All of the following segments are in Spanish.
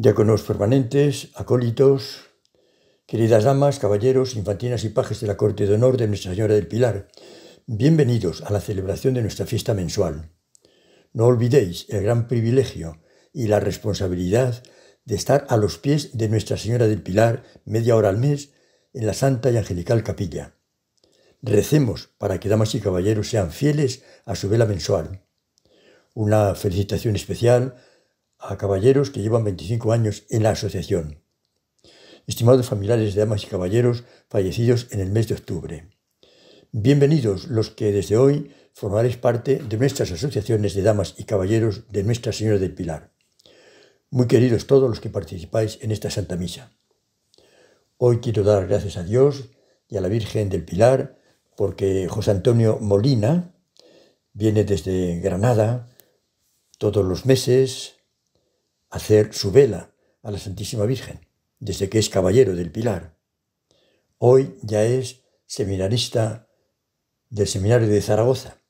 Diáconos permanentes, acólitos, queridas damas, caballeros, infantinas y pajes de la Corte de Honor de Nuestra Señora del Pilar, bienvenidos a la celebración de nuestra fiesta mensual. No olvidéis el gran privilegio y la responsabilidad de estar a los pies de Nuestra Señora del Pilar media hora al mes en la Santa y Angelical Capilla. Recemos para que damas y caballeros sean fieles a su vela mensual. Una felicitación especial a caballeros que llevan 25 años en la asociación. Estimados familiares de damas y caballeros fallecidos en el mes de octubre. Bienvenidos los que desde hoy formaréis parte de nuestras asociaciones de damas y caballeros de Nuestra Señora del Pilar. Muy queridos todos los que participáis en esta Santa Misa. Hoy quiero dar gracias a Dios y a la Virgen del Pilar porque José Antonio Molina viene desde Granada todos los meses hacer su vela a la Santísima Virgen, desde que es caballero del Pilar. Hoy ya es seminarista del Seminario de Zaragoza.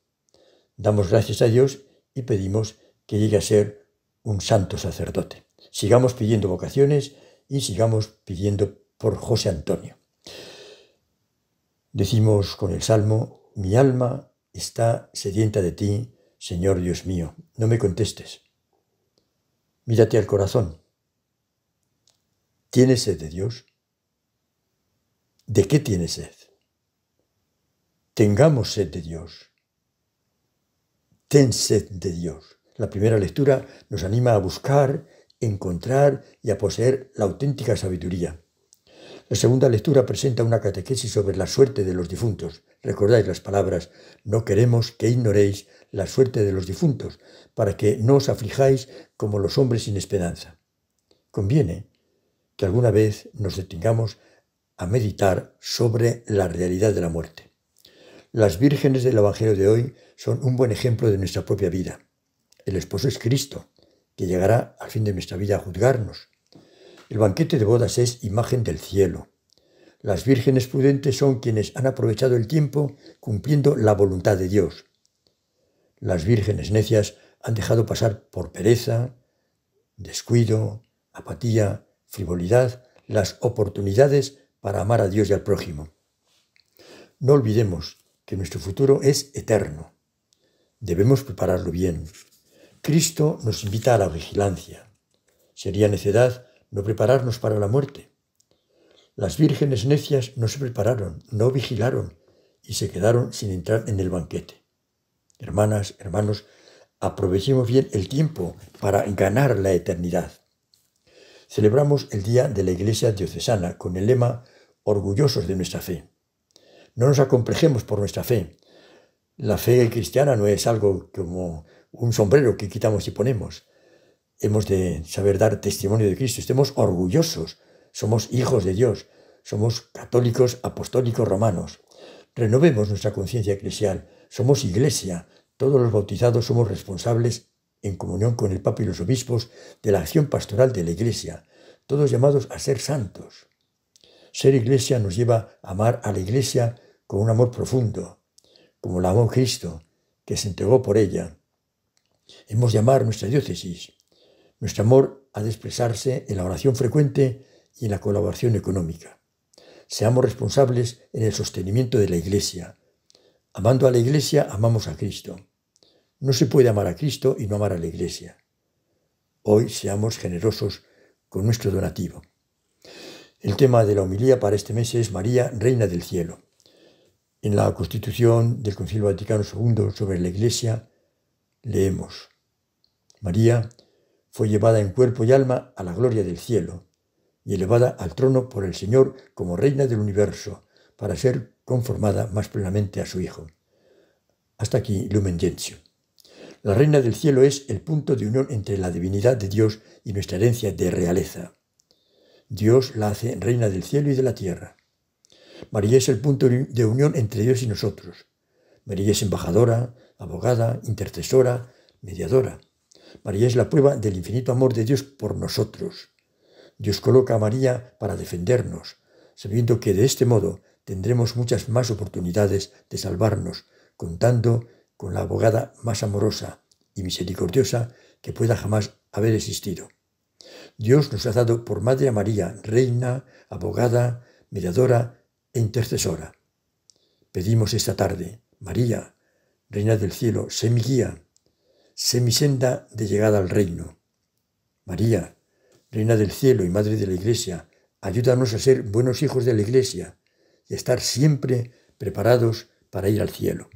Damos gracias a Dios y pedimos que llegue a ser un santo sacerdote. Sigamos pidiendo vocaciones y sigamos pidiendo por José Antonio. Decimos con el Salmo, mi alma está sedienta de ti, Señor Dios mío, no me contestes. Mírate al corazón. ¿Tienes sed de Dios? ¿De qué tienes sed? Tengamos sed de Dios. Ten sed de Dios. La primera lectura nos anima a buscar, encontrar y a poseer la auténtica sabiduría. La segunda lectura presenta una catequesis sobre la suerte de los difuntos. Recordáis las palabras, no queremos que ignoréis la suerte de los difuntos, para que no os aflijáis como los hombres sin esperanza. Conviene que alguna vez nos detengamos a meditar sobre la realidad de la muerte. Las vírgenes del Evangelio de hoy son un buen ejemplo de nuestra propia vida. El esposo es Cristo, que llegará al fin de nuestra vida a juzgarnos. El banquete de bodas es imagen del cielo. Las vírgenes prudentes son quienes han aprovechado el tiempo cumpliendo la voluntad de Dios las vírgenes necias han dejado pasar por pereza, descuido, apatía, frivolidad, las oportunidades para amar a Dios y al prójimo. No olvidemos que nuestro futuro es eterno. Debemos prepararlo bien. Cristo nos invita a la vigilancia. Sería necedad no prepararnos para la muerte. Las vírgenes necias no se prepararon, no vigilaron y se quedaron sin entrar en el banquete hermanas, hermanos, aprovechemos bien el tiempo para ganar la eternidad. Celebramos el Día de la Iglesia Diocesana con el lema Orgullosos de nuestra fe. No nos acomplejemos por nuestra fe. La fe cristiana no es algo como un sombrero que quitamos y ponemos. Hemos de saber dar testimonio de Cristo. Estemos orgullosos. Somos hijos de Dios. Somos católicos apostólicos romanos. Renovemos nuestra conciencia eclesial somos iglesia, todos los bautizados somos responsables, en comunión con el Papa y los obispos, de la acción pastoral de la iglesia, todos llamados a ser santos. Ser iglesia nos lleva a amar a la iglesia con un amor profundo, como la amó Cristo, que se entregó por ella. Hemos de amar nuestra diócesis. Nuestro amor ha de expresarse en la oración frecuente y en la colaboración económica. Seamos responsables en el sostenimiento de la Iglesia. Amando a la iglesia, amamos a Cristo. No se puede amar a Cristo y no amar a la iglesia. Hoy seamos generosos con nuestro donativo. El tema de la homilía para este mes es María, Reina del Cielo. En la Constitución del Concilio Vaticano II sobre la Iglesia leemos, María fue llevada en cuerpo y alma a la gloria del cielo y elevada al trono por el Señor como Reina del Universo para ser conformada más plenamente a su Hijo. Hasta aquí Lumen Gentium. La reina del cielo es el punto de unión entre la divinidad de Dios y nuestra herencia de realeza. Dios la hace reina del cielo y de la tierra. María es el punto de unión entre Dios y nosotros. María es embajadora, abogada, intercesora, mediadora. María es la prueba del infinito amor de Dios por nosotros. Dios coloca a María para defendernos, sabiendo que de este modo tendremos muchas más oportunidades de salvarnos, contando con la abogada más amorosa y misericordiosa que pueda jamás haber existido. Dios nos ha dado por Madre a María, reina, abogada, mediadora e intercesora. Pedimos esta tarde, María, Reina del Cielo, sé mi guía, sé senda de llegada al reino. María, Reina del Cielo y Madre de la Iglesia, ayúdanos a ser buenos hijos de la Iglesia, estar siempre preparados para ir al cielo.